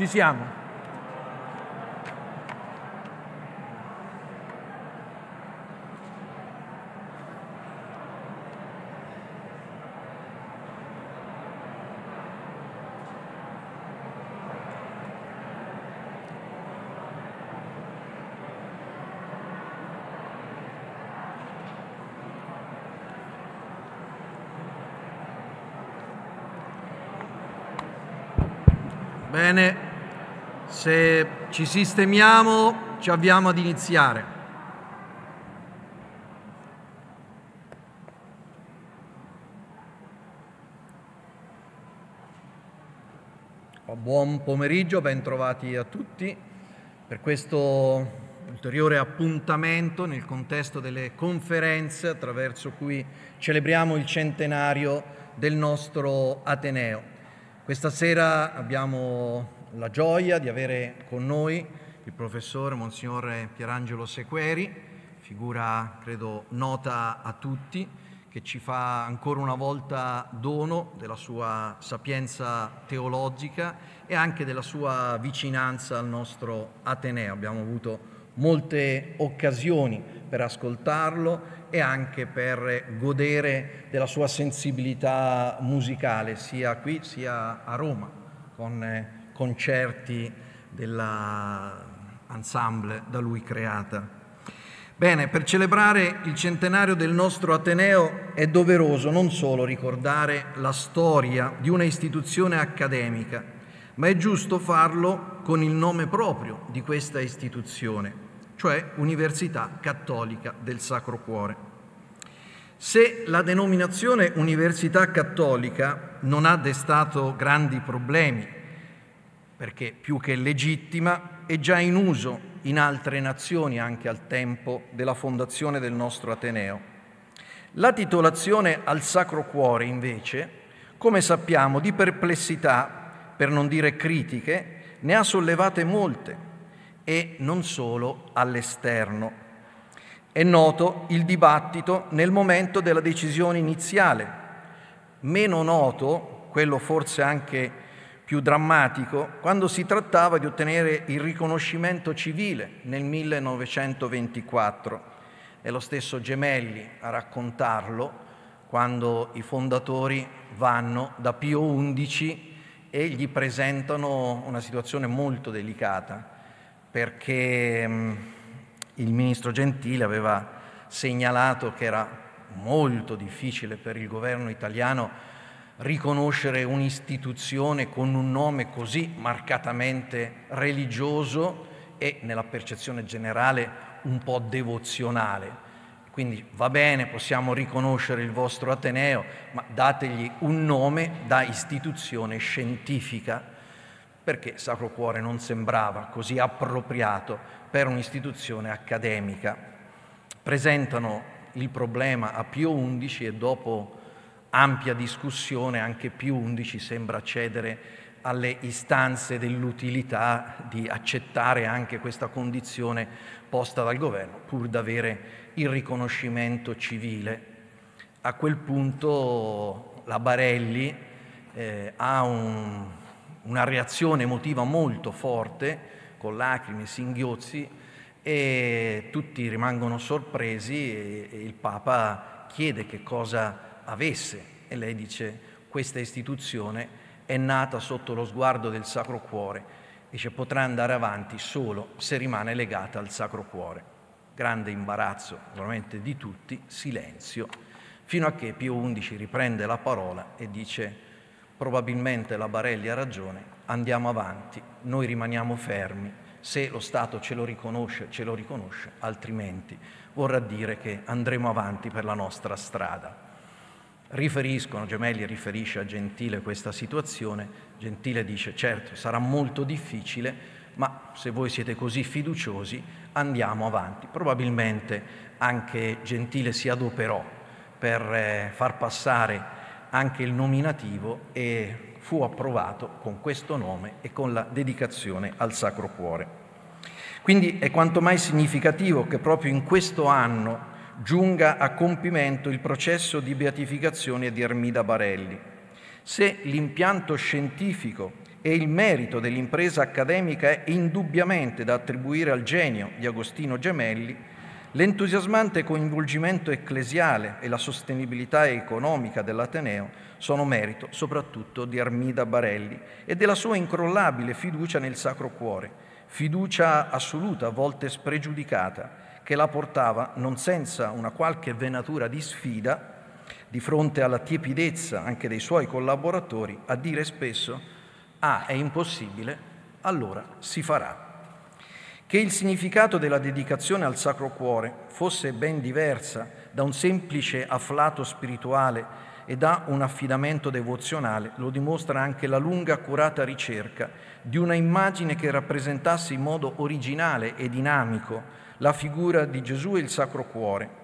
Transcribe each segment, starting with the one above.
Ci siamo. Bene. Se ci sistemiamo, ci avviamo ad iniziare. Oh, buon pomeriggio, bentrovati a tutti per questo ulteriore appuntamento nel contesto delle conferenze attraverso cui celebriamo il centenario del nostro Ateneo. Questa sera abbiamo la gioia di avere con noi il professore Monsignor Pierangelo Sequeri, figura credo nota a tutti, che ci fa ancora una volta dono della sua sapienza teologica e anche della sua vicinanza al nostro Ateneo. Abbiamo avuto molte occasioni per ascoltarlo e anche per godere della sua sensibilità musicale, sia qui sia a Roma, con concerti dell'ensemble da lui creata. Bene, per celebrare il centenario del nostro Ateneo è doveroso non solo ricordare la storia di una istituzione accademica, ma è giusto farlo con il nome proprio di questa istituzione, cioè Università Cattolica del Sacro Cuore. Se la denominazione Università Cattolica non ha destato grandi problemi perché più che legittima è già in uso in altre nazioni anche al tempo della fondazione del nostro Ateneo. La titolazione al Sacro Cuore invece, come sappiamo, di perplessità, per non dire critiche, ne ha sollevate molte e non solo all'esterno. È noto il dibattito nel momento della decisione iniziale, meno noto, quello forse anche più drammatico quando si trattava di ottenere il riconoscimento civile nel 1924. È lo stesso Gemelli a raccontarlo quando i fondatori vanno da Pio XI e gli presentano una situazione molto delicata perché mm, il ministro Gentile aveva segnalato che era molto difficile per il governo italiano riconoscere un'istituzione con un nome così marcatamente religioso e nella percezione generale un po' devozionale. Quindi va bene, possiamo riconoscere il vostro Ateneo, ma dategli un nome da istituzione scientifica, perché Sacro Cuore non sembrava così appropriato per un'istituzione accademica. Presentano il problema a Pio XI e dopo ampia discussione, anche più 11 sembra cedere alle istanze dell'utilità di accettare anche questa condizione posta dal governo, pur d'avere il riconoscimento civile. A quel punto la Barelli eh, ha un, una reazione emotiva molto forte, con lacrime, singhiozzi, e tutti rimangono sorpresi e, e il Papa chiede che cosa avesse. E lei dice, questa istituzione è nata sotto lo sguardo del Sacro Cuore, dice potrà andare avanti solo se rimane legata al Sacro Cuore. Grande imbarazzo veramente di tutti, silenzio, fino a che Pio XI riprende la parola e dice probabilmente la Barelli ha ragione, andiamo avanti, noi rimaniamo fermi, se lo Stato ce lo riconosce, ce lo riconosce, altrimenti vorrà dire che andremo avanti per la nostra strada riferiscono, Gemelli riferisce a Gentile questa situazione, Gentile dice certo sarà molto difficile, ma se voi siete così fiduciosi andiamo avanti. Probabilmente anche Gentile si adoperò per eh, far passare anche il nominativo e fu approvato con questo nome e con la dedicazione al Sacro Cuore. Quindi è quanto mai significativo che proprio in questo anno giunga a compimento il processo di beatificazione di Ermida Barelli. Se l'impianto scientifico e il merito dell'impresa accademica è indubbiamente da attribuire al genio di Agostino Gemelli, l'entusiasmante coinvolgimento ecclesiale e la sostenibilità economica dell'Ateneo sono merito soprattutto di Armida Barelli e della sua incrollabile fiducia nel Sacro Cuore, fiducia assoluta, a volte spregiudicata, che la portava non senza una qualche venatura di sfida di fronte alla tiepidezza anche dei suoi collaboratori a dire spesso ah è impossibile, allora si farà. Che il significato della dedicazione al Sacro Cuore fosse ben diversa da un semplice afflato spirituale e da un affidamento devozionale lo dimostra anche la lunga accurata ricerca di una immagine che rappresentasse in modo originale e dinamico la figura di Gesù e il Sacro Cuore.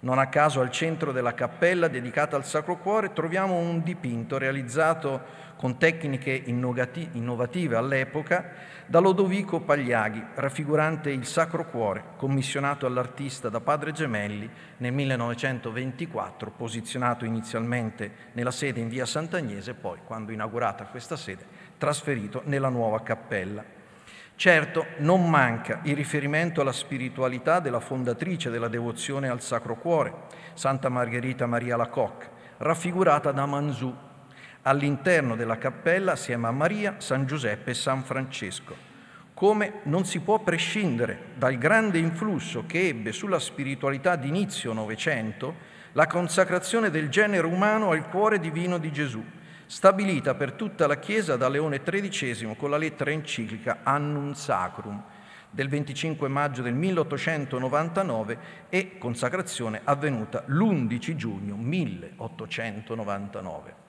Non a caso al centro della cappella dedicata al Sacro Cuore troviamo un dipinto realizzato con tecniche innovative all'epoca da Lodovico Pagliaghi, raffigurante il Sacro Cuore, commissionato all'artista da Padre Gemelli nel 1924, posizionato inizialmente nella sede in via Sant'Agnese, poi, quando inaugurata questa sede, trasferito nella nuova cappella. Certo, non manca il riferimento alla spiritualità della fondatrice della devozione al Sacro Cuore, Santa Margherita Maria Lacocque, raffigurata da Manzù. All'interno della cappella, assieme a Maria, San Giuseppe e San Francesco, come non si può prescindere dal grande influsso che ebbe sulla spiritualità d'inizio Novecento la consacrazione del genere umano al cuore divino di Gesù, stabilita per tutta la Chiesa da Leone XIII con la lettera enciclica Annum Sacrum del 25 maggio del 1899 e consacrazione avvenuta l'11 giugno 1899.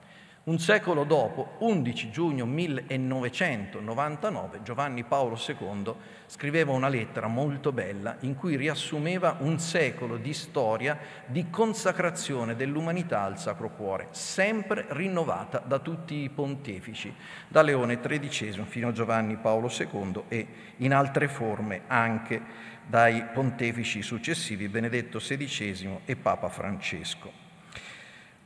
Un secolo dopo, 11 giugno 1999, Giovanni Paolo II scriveva una lettera molto bella in cui riassumeva un secolo di storia di consacrazione dell'umanità al Sacro Cuore, sempre rinnovata da tutti i pontefici, da Leone XIII fino a Giovanni Paolo II e in altre forme anche dai pontefici successivi Benedetto XVI e Papa Francesco.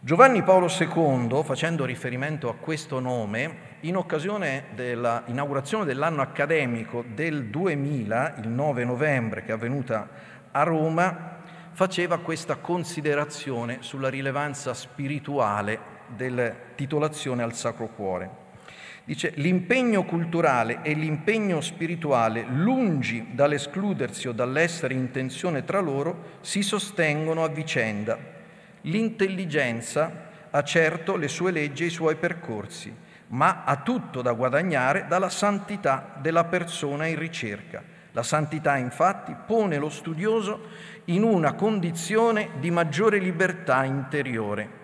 Giovanni Paolo II, facendo riferimento a questo nome, in occasione dell'inaugurazione dell'anno accademico del 2000, il 9 novembre, che è avvenuta a Roma, faceva questa considerazione sulla rilevanza spirituale della titolazione al Sacro Cuore. Dice, l'impegno culturale e l'impegno spirituale, lungi dall'escludersi o dall'essere in tensione tra loro, si sostengono a vicenda L'intelligenza ha certo le sue leggi e i suoi percorsi, ma ha tutto da guadagnare dalla santità della persona in ricerca. La santità infatti pone lo studioso in una condizione di maggiore libertà interiore,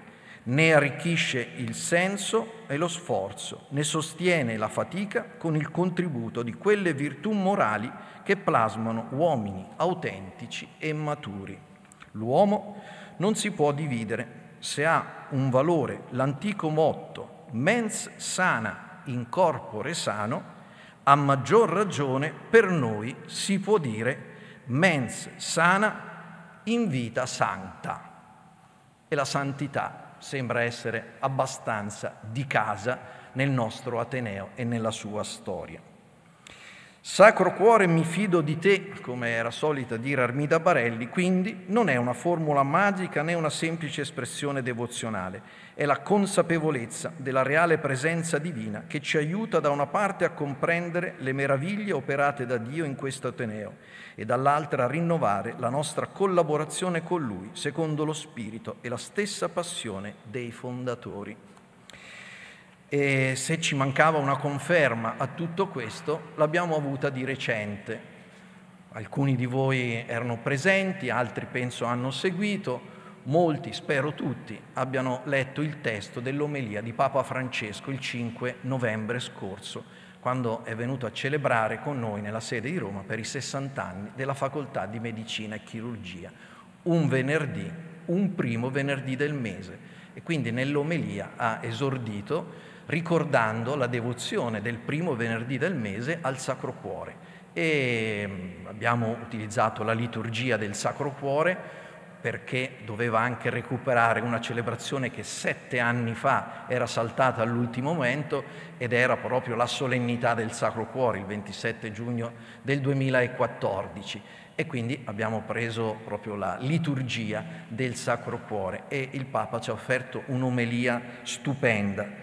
ne arricchisce il senso e lo sforzo, ne sostiene la fatica con il contributo di quelle virtù morali che plasmano uomini autentici e maturi. L'uomo non si può dividere se ha un valore l'antico motto mens sana in corpore sano, a maggior ragione per noi si può dire mens sana in vita santa. E la santità sembra essere abbastanza di casa nel nostro Ateneo e nella sua storia. Sacro cuore, mi fido di te, come era solita dire Armida Barelli, quindi non è una formula magica né una semplice espressione devozionale, è la consapevolezza della reale presenza divina che ci aiuta da una parte a comprendere le meraviglie operate da Dio in questo Ateneo e dall'altra a rinnovare la nostra collaborazione con Lui secondo lo spirito e la stessa passione dei fondatori e se ci mancava una conferma a tutto questo, l'abbiamo avuta di recente. Alcuni di voi erano presenti, altri penso hanno seguito, molti, spero tutti, abbiano letto il testo dell'omelia di Papa Francesco il 5 novembre scorso, quando è venuto a celebrare con noi nella sede di Roma per i 60 anni della Facoltà di Medicina e Chirurgia, un venerdì, un primo venerdì del mese. E quindi nell'omelia ha esordito ricordando la devozione del primo venerdì del mese al Sacro Cuore. E mm, abbiamo utilizzato la liturgia del Sacro Cuore perché doveva anche recuperare una celebrazione che sette anni fa era saltata all'ultimo momento ed era proprio la solennità del Sacro Cuore, il 27 giugno del 2014. E quindi abbiamo preso proprio la liturgia del Sacro Cuore e il Papa ci ha offerto un'omelia stupenda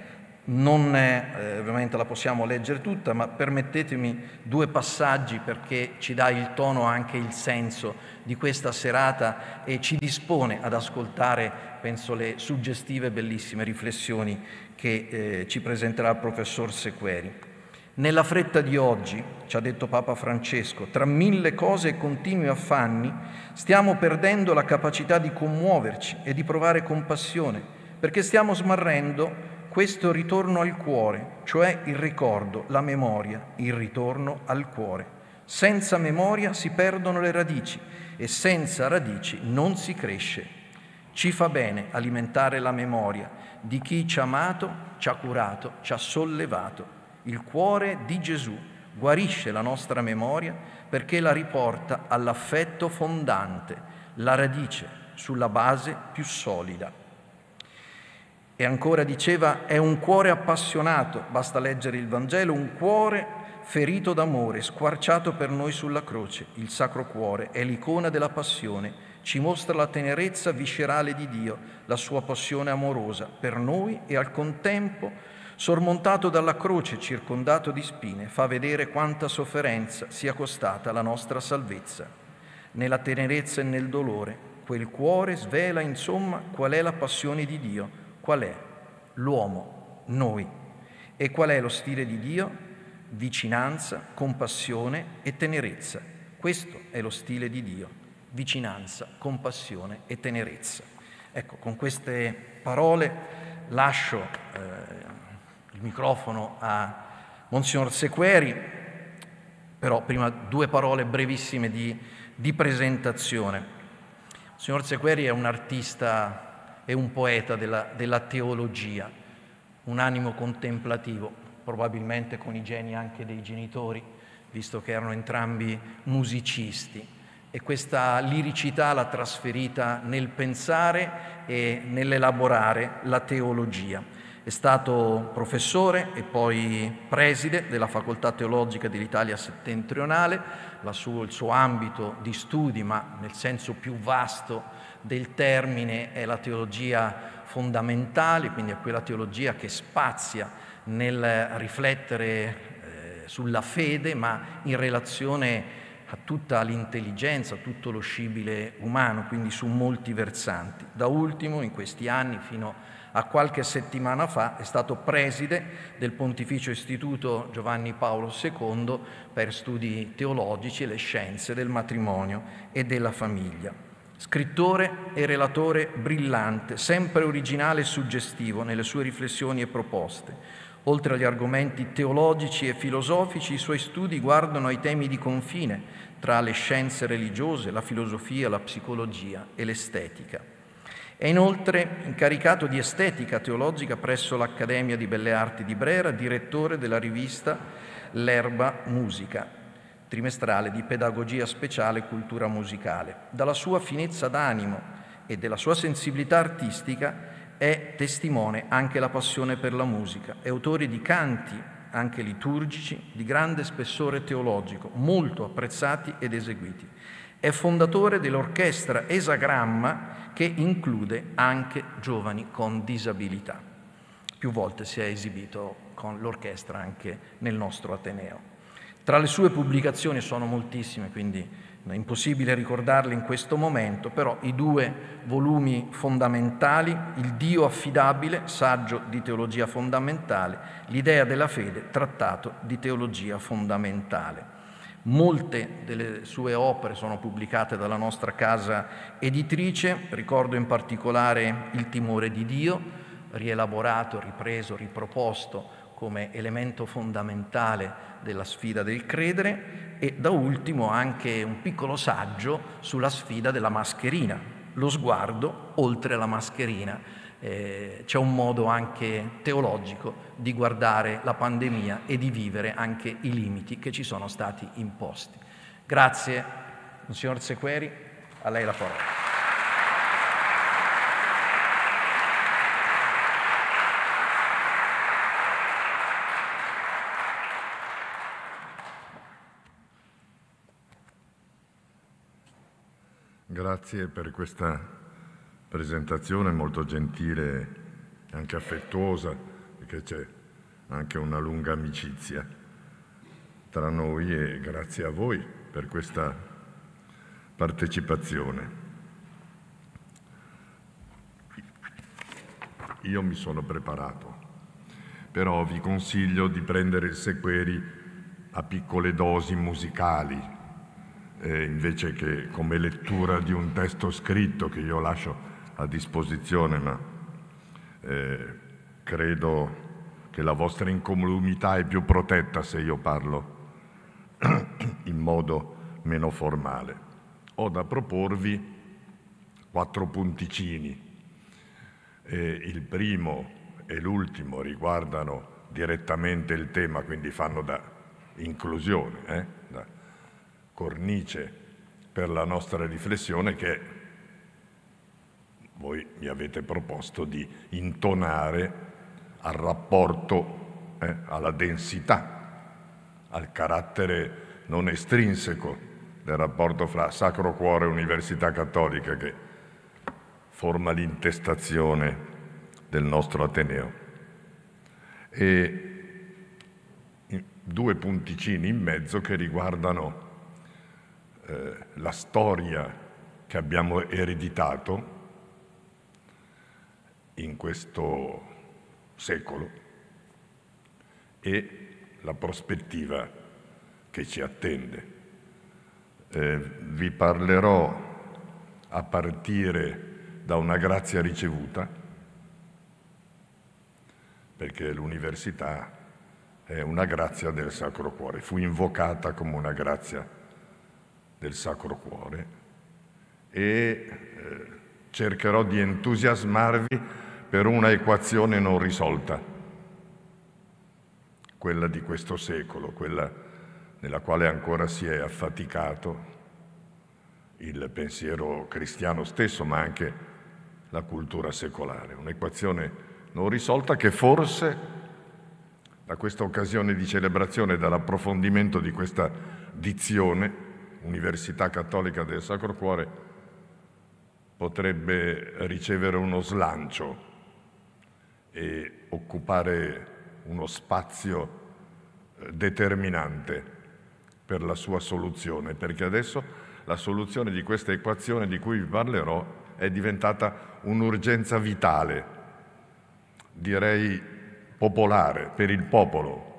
non è, eh, ovviamente la possiamo leggere tutta, ma permettetemi due passaggi perché ci dà il tono, anche il senso di questa serata e ci dispone ad ascoltare, penso, le suggestive e bellissime riflessioni che eh, ci presenterà il professor Sequeri. Nella fretta di oggi, ci ha detto Papa Francesco, tra mille cose e continui affanni, stiamo perdendo la capacità di commuoverci e di provare compassione, perché stiamo smarrendo questo ritorno al cuore, cioè il ricordo, la memoria, il ritorno al cuore. Senza memoria si perdono le radici e senza radici non si cresce. Ci fa bene alimentare la memoria di chi ci ha amato, ci ha curato, ci ha sollevato. Il cuore di Gesù guarisce la nostra memoria perché la riporta all'affetto fondante, la radice sulla base più solida. E ancora diceva, è un cuore appassionato, basta leggere il Vangelo, un cuore ferito d'amore, squarciato per noi sulla croce. Il Sacro Cuore è l'icona della passione, ci mostra la tenerezza viscerale di Dio, la sua passione amorosa per noi e al contempo, sormontato dalla croce, circondato di spine, fa vedere quanta sofferenza sia costata la nostra salvezza. Nella tenerezza e nel dolore, quel cuore svela insomma qual è la passione di Dio Qual è l'uomo, noi, e qual è lo stile di Dio? Vicinanza, compassione e tenerezza. Questo è lo stile di Dio, vicinanza, compassione e tenerezza. Ecco, con queste parole lascio eh, il microfono a Monsignor Sequeri, però prima due parole brevissime di, di presentazione. Monsignor Sequeri è un artista è un poeta della, della teologia, un animo contemplativo, probabilmente con i geni anche dei genitori, visto che erano entrambi musicisti. E questa liricità l'ha trasferita nel pensare e nell'elaborare la teologia. È stato professore e poi preside della Facoltà Teologica dell'Italia settentrionale, suo, il suo ambito di studi, ma nel senso più vasto del termine è la teologia fondamentale, quindi è quella teologia che spazia nel riflettere eh, sulla fede, ma in relazione a tutta l'intelligenza, a tutto lo scibile umano, quindi su molti versanti. Da ultimo, in questi anni, fino a qualche settimana fa, è stato preside del Pontificio Istituto Giovanni Paolo II per studi teologici e le scienze del matrimonio e della famiglia. Scrittore e relatore brillante, sempre originale e suggestivo nelle sue riflessioni e proposte. Oltre agli argomenti teologici e filosofici, i suoi studi guardano ai temi di confine tra le scienze religiose, la filosofia, la psicologia e l'estetica. È inoltre incaricato di estetica teologica presso l'Accademia di Belle Arti di Brera, direttore della rivista L'Erba Musica trimestrale di pedagogia speciale cultura musicale. Dalla sua finezza d'animo e della sua sensibilità artistica è testimone anche la passione per la musica. È autore di canti, anche liturgici, di grande spessore teologico, molto apprezzati ed eseguiti. È fondatore dell'orchestra Esagramma che include anche giovani con disabilità. Più volte si è esibito con l'orchestra anche nel nostro Ateneo. Tra le sue pubblicazioni sono moltissime, quindi è impossibile ricordarle in questo momento, però i due volumi fondamentali, Il Dio affidabile, saggio di teologia fondamentale, L'idea della fede, trattato di teologia fondamentale. Molte delle sue opere sono pubblicate dalla nostra casa editrice, ricordo in particolare Il timore di Dio, rielaborato, ripreso, riproposto come elemento fondamentale della sfida del credere e da ultimo anche un piccolo saggio sulla sfida della mascherina, lo sguardo oltre la mascherina. Eh, c'è un modo anche teologico di guardare la pandemia e di vivere anche i limiti che ci sono stati imposti. Grazie, signor Sequeri, a lei la parola. Grazie per questa presentazione molto gentile e anche affettuosa, perché c'è anche una lunga amicizia tra noi e grazie a voi per questa partecipazione. Io mi sono preparato, però vi consiglio di prendere il sequeri a piccole dosi musicali, eh, invece che come lettura di un testo scritto che io lascio a disposizione, ma eh, credo che la vostra incolumità è più protetta se io parlo in modo meno formale. Ho da proporvi quattro punticini. Eh, il primo e l'ultimo riguardano direttamente il tema, quindi fanno da inclusione. Eh? cornice per la nostra riflessione che voi mi avete proposto di intonare al rapporto, eh, alla densità, al carattere non estrinseco del rapporto fra Sacro Cuore e Università Cattolica che forma l'intestazione del nostro Ateneo. E due punticini in mezzo che riguardano eh, la storia che abbiamo ereditato in questo secolo e la prospettiva che ci attende. Eh, vi parlerò a partire da una grazia ricevuta, perché l'università è una grazia del Sacro Cuore, fu invocata come una grazia del Sacro Cuore e eh, cercherò di entusiasmarvi per una equazione non risolta, quella di questo secolo, quella nella quale ancora si è affaticato il pensiero cristiano stesso, ma anche la cultura secolare, un'equazione non risolta che forse da questa occasione di celebrazione, dall'approfondimento di questa dizione, Università Cattolica del Sacro Cuore potrebbe ricevere uno slancio e occupare uno spazio eh, determinante per la sua soluzione, perché adesso la soluzione di questa equazione di cui vi parlerò è diventata un'urgenza vitale, direi popolare, per il popolo,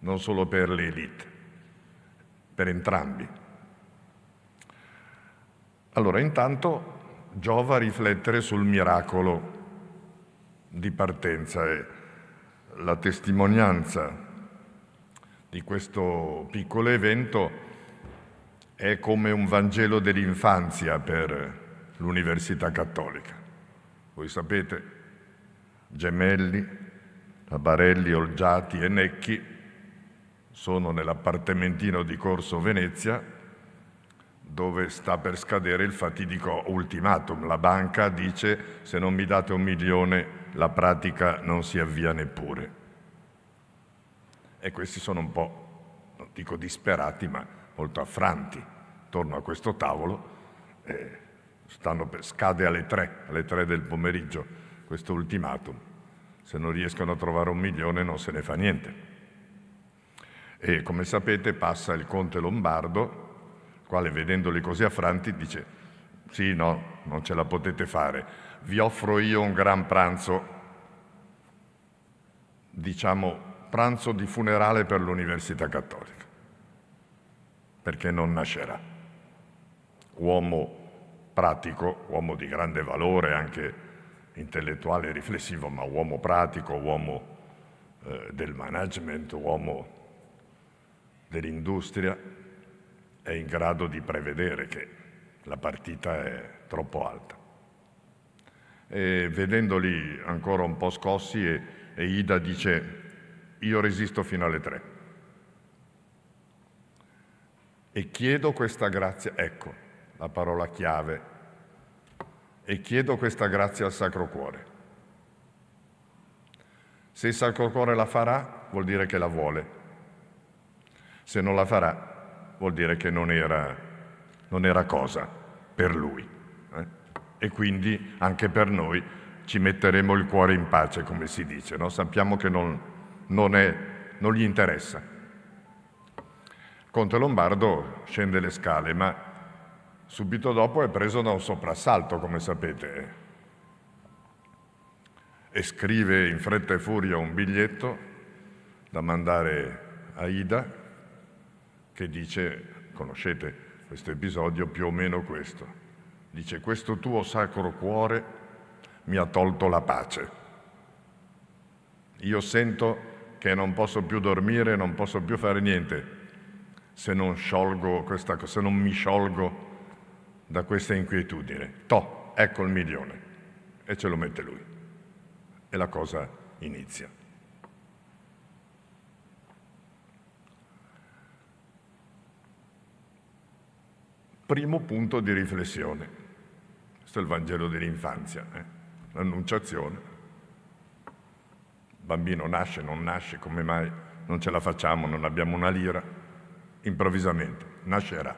non solo per le elite, per entrambi. Allora, intanto giova riflettere sul miracolo di partenza e la testimonianza di questo piccolo evento è come un Vangelo dell'infanzia per l'Università Cattolica. Voi sapete, Gemelli, Labarelli, Olgiati e Necchi sono nell'appartamentino di Corso Venezia dove sta per scadere il fatidico ultimatum. La banca dice se non mi date un milione la pratica non si avvia neppure. E questi sono un po', non dico disperati, ma molto affranti. Torno a questo tavolo, eh, per, scade alle tre, alle tre del pomeriggio questo ultimatum. Se non riescono a trovare un milione non se ne fa niente. E come sapete passa il conte Lombardo, quale vedendoli così affranti dice sì, no, non ce la potete fare, vi offro io un gran pranzo, diciamo pranzo di funerale per l'Università Cattolica, perché non nascerà. Uomo pratico, uomo di grande valore anche intellettuale e riflessivo, ma uomo pratico, uomo eh, del management, uomo dell'industria, è in grado di prevedere che la partita è troppo alta. E vedendoli ancora un po' scossi, e, e Ida dice io resisto fino alle tre e chiedo questa grazia, ecco la parola chiave, e chiedo questa grazia al Sacro Cuore. Se il Sacro Cuore la farà, vuol dire che la vuole, se non la farà, vuol dire che non era, non era cosa per lui. Eh? E quindi anche per noi ci metteremo il cuore in pace, come si dice, no? sappiamo che non, non, è, non gli interessa. Conte Lombardo scende le scale, ma subito dopo è preso da un soprassalto, come sapete, eh. e scrive in fretta e furia un biglietto da mandare a Ida che dice, conoscete questo episodio, più o meno questo. Dice, questo tuo sacro cuore mi ha tolto la pace. Io sento che non posso più dormire, non posso più fare niente se non, questa, se non mi sciolgo da questa inquietudine. To, ecco il milione. E ce lo mette lui. E la cosa inizia. primo punto di riflessione. Questo è il Vangelo dell'infanzia, eh? l'annunciazione. Il bambino nasce, non nasce, come mai non ce la facciamo, non abbiamo una lira, improvvisamente nascerà.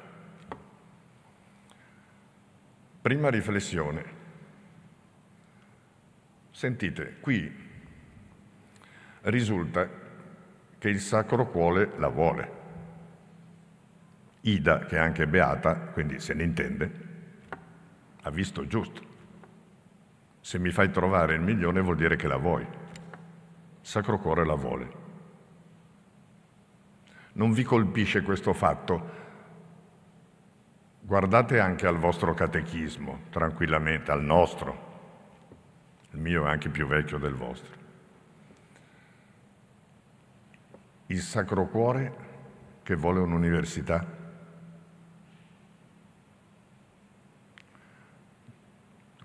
Prima riflessione. Sentite, qui risulta che il Sacro Cuore la vuole. Ida, che è anche beata, quindi se ne intende, ha visto giusto. Se mi fai trovare il milione vuol dire che la vuoi. Sacro Cuore la vuole. Non vi colpisce questo fatto? Guardate anche al vostro catechismo, tranquillamente, al nostro. Il mio è anche più vecchio del vostro. Il Sacro Cuore che vuole un'università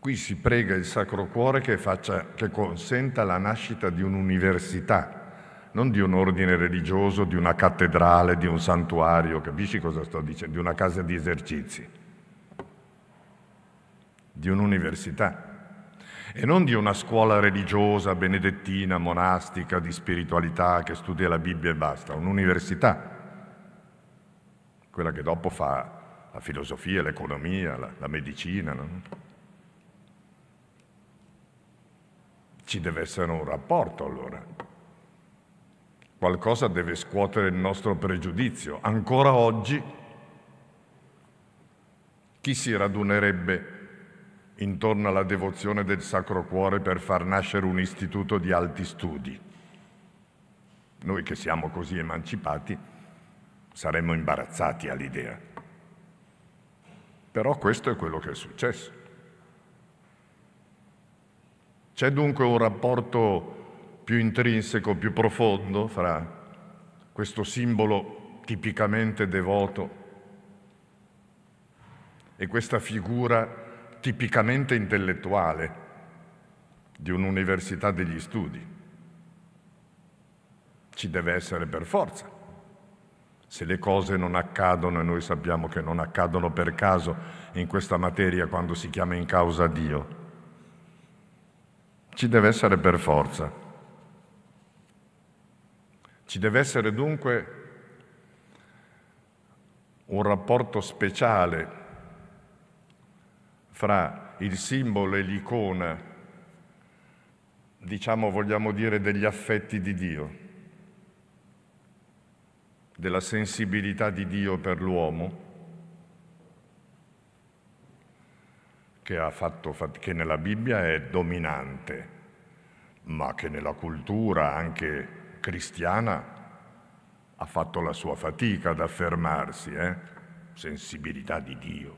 Qui si prega il Sacro Cuore che, faccia, che consenta la nascita di un'università, non di un ordine religioso, di una cattedrale, di un santuario, capisci cosa sto dicendo? Di una casa di esercizi, di un'università e non di una scuola religiosa, benedettina, monastica, di spiritualità che studia la Bibbia e basta, un'università, quella che dopo fa la filosofia, l'economia, la, la medicina. No? Ci deve essere un rapporto allora. Qualcosa deve scuotere il nostro pregiudizio. Ancora oggi chi si radunerebbe intorno alla devozione del Sacro Cuore per far nascere un istituto di alti studi? Noi che siamo così emancipati saremmo imbarazzati all'idea. Però questo è quello che è successo. C'è dunque un rapporto più intrinseco, più profondo fra questo simbolo tipicamente devoto e questa figura tipicamente intellettuale di un'università degli studi. Ci deve essere per forza. Se le cose non accadono, e noi sappiamo che non accadono per caso in questa materia quando si chiama in causa Dio, ci deve essere per forza. Ci deve essere dunque un rapporto speciale fra il simbolo e l'icona, diciamo vogliamo dire degli affetti di Dio, della sensibilità di Dio per l'uomo che, fatto, che nella Bibbia è dominante, ma che nella cultura anche cristiana ha fatto la sua fatica ad affermarsi, eh? sensibilità di Dio,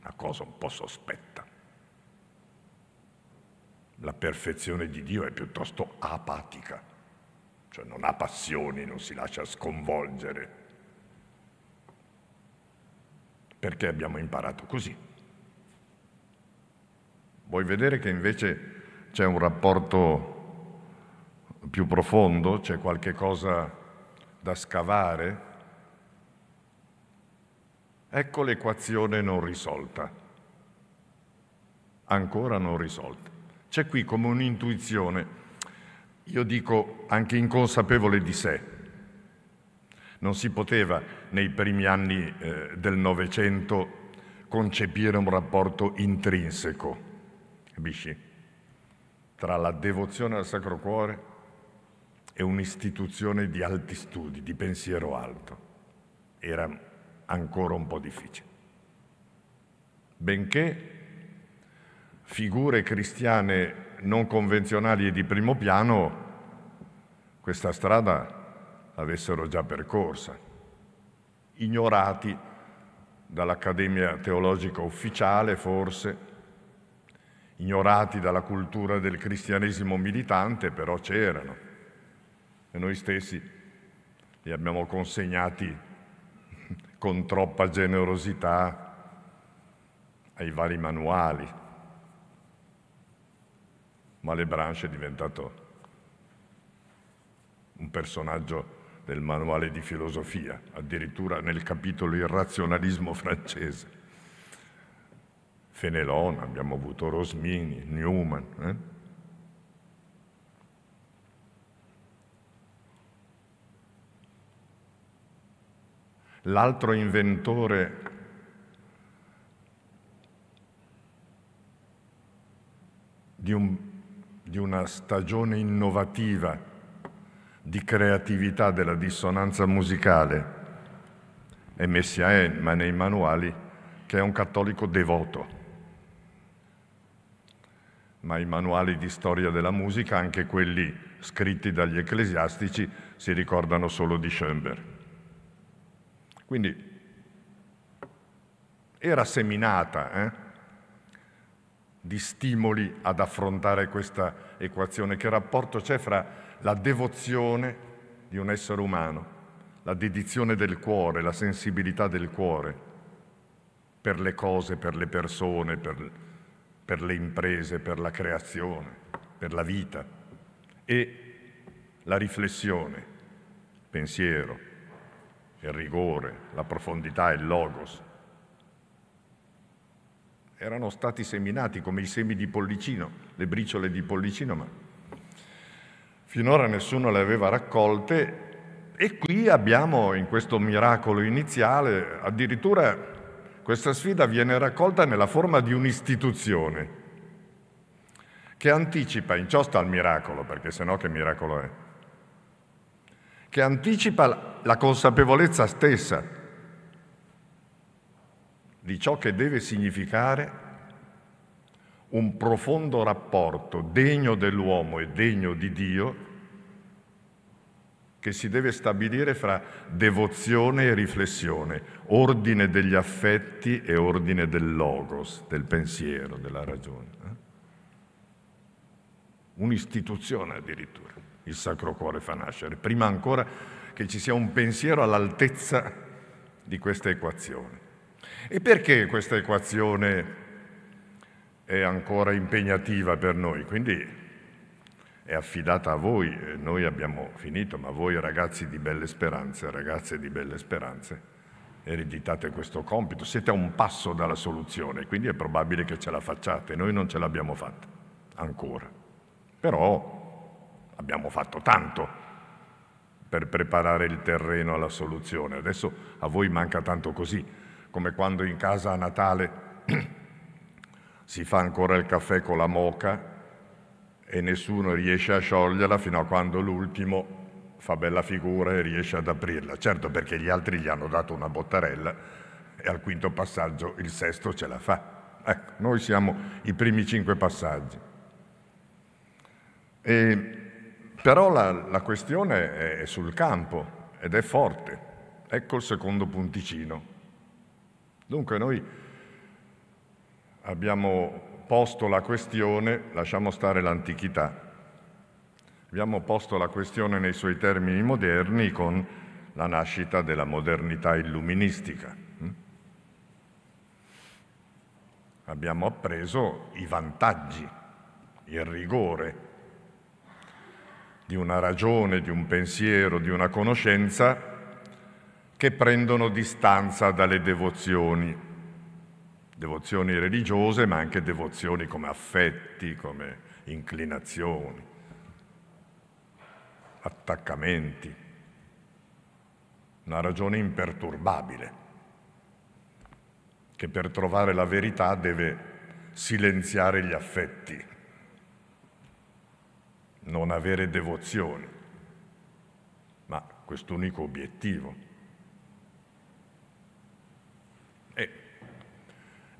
una cosa un po' sospetta. La perfezione di Dio è piuttosto apatica, cioè non ha passioni, non si lascia sconvolgere, perché abbiamo imparato così. Vuoi vedere che invece c'è un rapporto più profondo, c'è qualche cosa da scavare? Ecco l'equazione non risolta, ancora non risolta. C'è qui come un'intuizione, io dico anche inconsapevole di sé. Non si poteva nei primi anni eh, del Novecento concepire un rapporto intrinseco capisci? Tra la devozione al Sacro Cuore e un'istituzione di alti studi, di pensiero alto. Era ancora un po' difficile. Benché figure cristiane non convenzionali e di primo piano questa strada l'avessero già percorsa, ignorati dall'Accademia Teologica Ufficiale forse, ignorati dalla cultura del cristianesimo militante, però c'erano. E noi stessi li abbiamo consegnati con troppa generosità ai vari manuali. Ma Lebranche è diventato un personaggio del manuale di filosofia, addirittura nel capitolo Il razionalismo francese. Fenelon, abbiamo avuto Rosmini, Newman. Eh? L'altro inventore di, un, di una stagione innovativa di creatività della dissonanza musicale è Messiaen, ma nei manuali, che è un cattolico devoto ma i manuali di storia della musica, anche quelli scritti dagli ecclesiastici, si ricordano solo di Schoenberg. Quindi era seminata eh, di stimoli ad affrontare questa equazione. Che rapporto c'è fra la devozione di un essere umano, la dedizione del cuore, la sensibilità del cuore per le cose, per le persone, per per le imprese, per la creazione, per la vita. E la riflessione, pensiero, il rigore, la profondità, il logos, erano stati seminati come i semi di pollicino, le briciole di pollicino, ma finora nessuno le aveva raccolte e qui abbiamo in questo miracolo iniziale addirittura questa sfida viene raccolta nella forma di un'istituzione che anticipa, in ciò sta il miracolo, perché sennò che miracolo è, che anticipa la consapevolezza stessa di ciò che deve significare un profondo rapporto degno dell'uomo e degno di Dio che si deve stabilire fra devozione e riflessione, ordine degli affetti e ordine del logos, del pensiero, della ragione. Eh? Un'istituzione addirittura, il Sacro Cuore fa nascere, prima ancora che ci sia un pensiero all'altezza di questa equazione. E perché questa equazione è ancora impegnativa per noi? Quindi è affidata a voi, eh, noi abbiamo finito, ma voi ragazzi di belle speranze, ragazze di belle speranze, ereditate questo compito, siete a un passo dalla soluzione, quindi è probabile che ce la facciate, noi non ce l'abbiamo fatta ancora, però abbiamo fatto tanto per preparare il terreno alla soluzione, adesso a voi manca tanto così, come quando in casa a Natale si fa ancora il caffè con la moca e nessuno riesce a scioglierla fino a quando l'ultimo fa bella figura e riesce ad aprirla. Certo perché gli altri gli hanno dato una bottarella e al quinto passaggio il sesto ce la fa. Ecco, noi siamo i primi cinque passaggi. E, però la, la questione è, è sul campo ed è forte. Ecco il secondo punticino. Dunque noi abbiamo posto la questione, lasciamo stare l'antichità, Abbiamo posto la questione nei suoi termini moderni con la nascita della modernità illuministica. Hm? Abbiamo appreso i vantaggi, il rigore di una ragione, di un pensiero, di una conoscenza che prendono distanza dalle devozioni, devozioni religiose ma anche devozioni come affetti, come inclinazioni attaccamenti, una ragione imperturbabile, che per trovare la verità deve silenziare gli affetti, non avere devozione, ma quest'unico obiettivo. E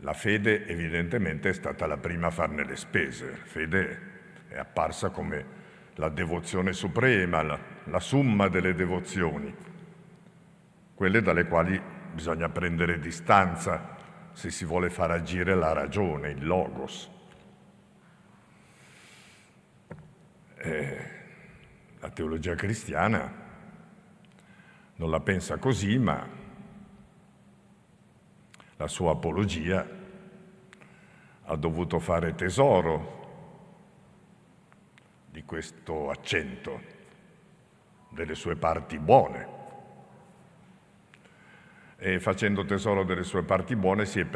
la fede evidentemente è stata la prima a farne le spese, la fede è apparsa come la devozione suprema, la, la summa delle devozioni, quelle dalle quali bisogna prendere distanza se si vuole far agire la ragione, il logos. Eh, la teologia cristiana non la pensa così, ma la sua apologia ha dovuto fare tesoro di questo accento, delle sue parti buone. E facendo tesoro delle sue parti buone si è,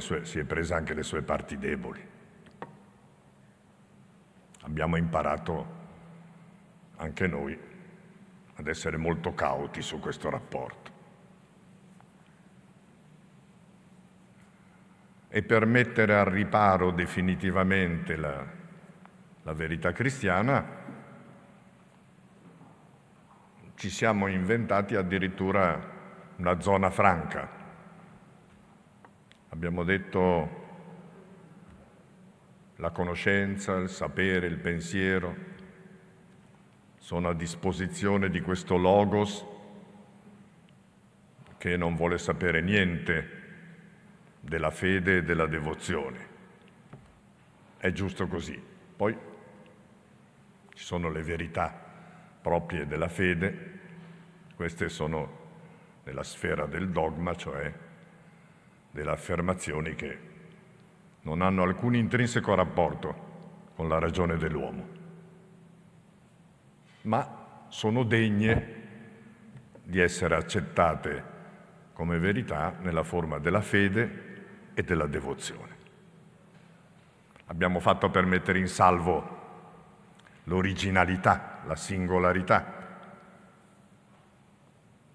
sue, si è presa anche le sue parti deboli. Abbiamo imparato anche noi ad essere molto cauti su questo rapporto. E per mettere al riparo definitivamente la la verità cristiana, ci siamo inventati addirittura una zona franca. Abbiamo detto la conoscenza, il sapere, il pensiero sono a disposizione di questo logos che non vuole sapere niente della fede e della devozione. È giusto così. Poi ci sono le verità proprie della fede, queste sono nella sfera del dogma, cioè delle affermazioni che non hanno alcun intrinseco rapporto con la ragione dell'uomo, ma sono degne di essere accettate come verità nella forma della fede e della devozione. Abbiamo fatto per mettere in salvo l'originalità, la singolarità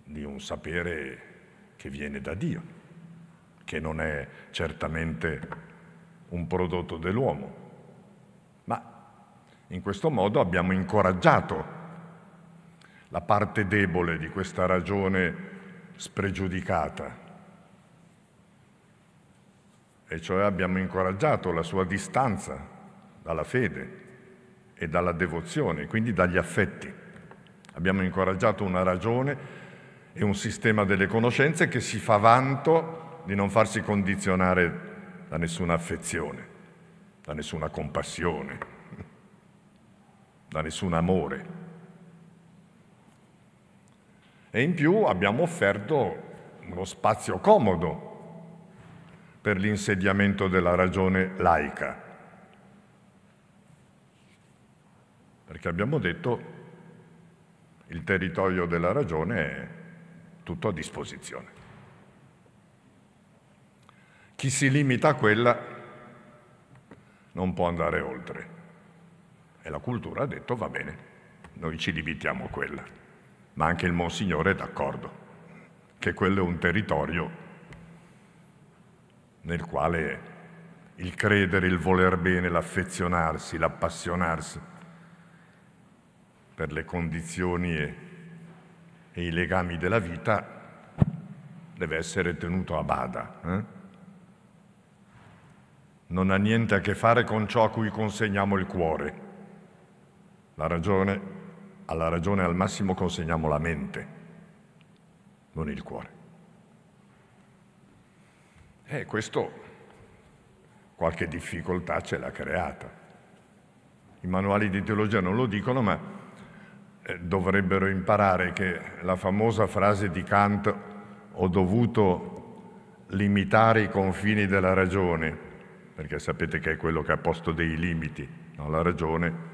di un sapere che viene da Dio, che non è certamente un prodotto dell'uomo, ma in questo modo abbiamo incoraggiato la parte debole di questa ragione spregiudicata, e cioè abbiamo incoraggiato la sua distanza dalla fede e dalla devozione, quindi dagli affetti. Abbiamo incoraggiato una ragione e un sistema delle conoscenze che si fa vanto di non farsi condizionare da nessuna affezione, da nessuna compassione, da nessun amore. E in più abbiamo offerto uno spazio comodo per l'insediamento della ragione laica perché abbiamo detto il territorio della ragione è tutto a disposizione. Chi si limita a quella non può andare oltre. E la cultura ha detto va bene, noi ci limitiamo a quella. Ma anche il Monsignore è d'accordo che quello è un territorio nel quale il credere, il voler bene, l'affezionarsi, l'appassionarsi per le condizioni e, e i legami della vita, deve essere tenuto a bada. Eh? Non ha niente a che fare con ciò a cui consegniamo il cuore. La ragione, alla ragione al massimo consegniamo la mente, non il cuore. E questo qualche difficoltà ce l'ha creata. I manuali di teologia non lo dicono, ma eh, dovrebbero imparare che la famosa frase di Kant ho dovuto limitare i confini della ragione, perché sapete che è quello che ha posto dei limiti, no? la ragione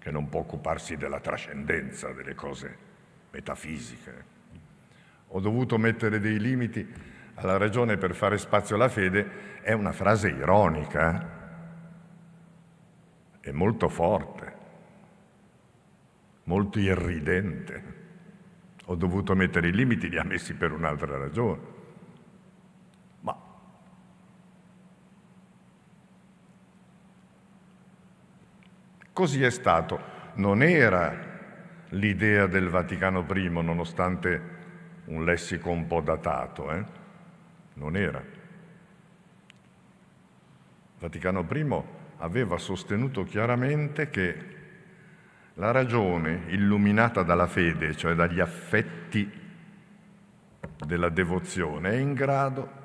che non può occuparsi della trascendenza, delle cose metafisiche. Ho dovuto mettere dei limiti alla ragione per fare spazio alla fede, è una frase ironica e eh? molto forte molto irridente. Ho dovuto mettere i limiti, li ha messi per un'altra ragione. Ma così è stato. Non era l'idea del Vaticano I, nonostante un lessico un po' datato, eh? non era. Il Vaticano I aveva sostenuto chiaramente che la ragione, illuminata dalla fede, cioè dagli affetti della devozione, è in grado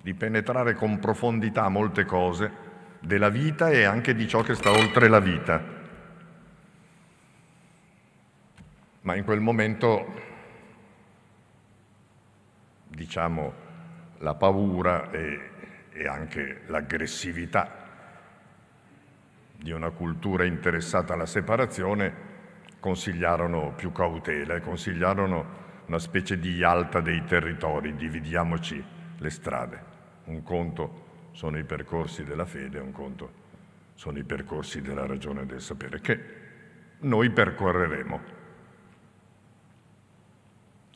di penetrare con profondità molte cose della vita e anche di ciò che sta oltre la vita. Ma in quel momento, diciamo, la paura e, e anche l'aggressività di una cultura interessata alla separazione, consigliarono più cautela e consigliarono una specie di alta dei territori, dividiamoci le strade. Un conto sono i percorsi della fede, un conto sono i percorsi della ragione e del sapere, che noi percorreremo,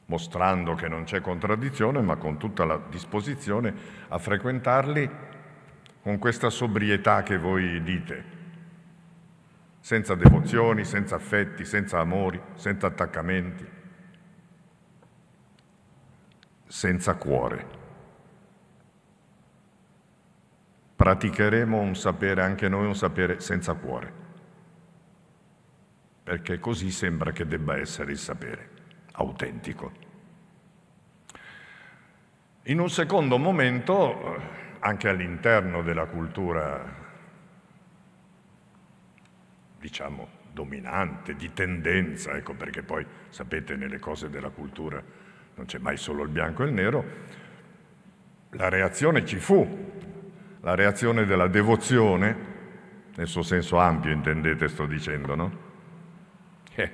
mostrando che non c'è contraddizione, ma con tutta la disposizione a frequentarli con questa sobrietà che voi dite senza devozioni, senza affetti, senza amori, senza attaccamenti, senza cuore. Praticheremo un sapere, anche noi un sapere senza cuore, perché così sembra che debba essere il sapere autentico. In un secondo momento, anche all'interno della cultura diciamo, dominante, di tendenza, ecco perché poi sapete nelle cose della cultura non c'è mai solo il bianco e il nero, la reazione ci fu, la reazione della devozione, nel suo senso ampio intendete sto dicendo, no? Che,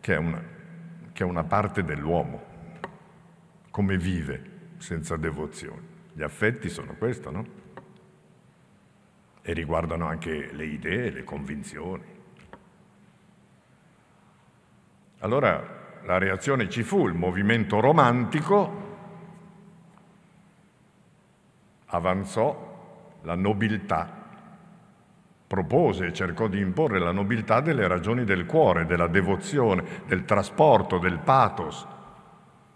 è, una, che è una parte dell'uomo, come vive senza devozione. Gli affetti sono questo, no? e riguardano anche le idee, le convinzioni. Allora la reazione ci fu, il movimento romantico avanzò la nobiltà, propose e cercò di imporre la nobiltà delle ragioni del cuore, della devozione, del trasporto, del pathos,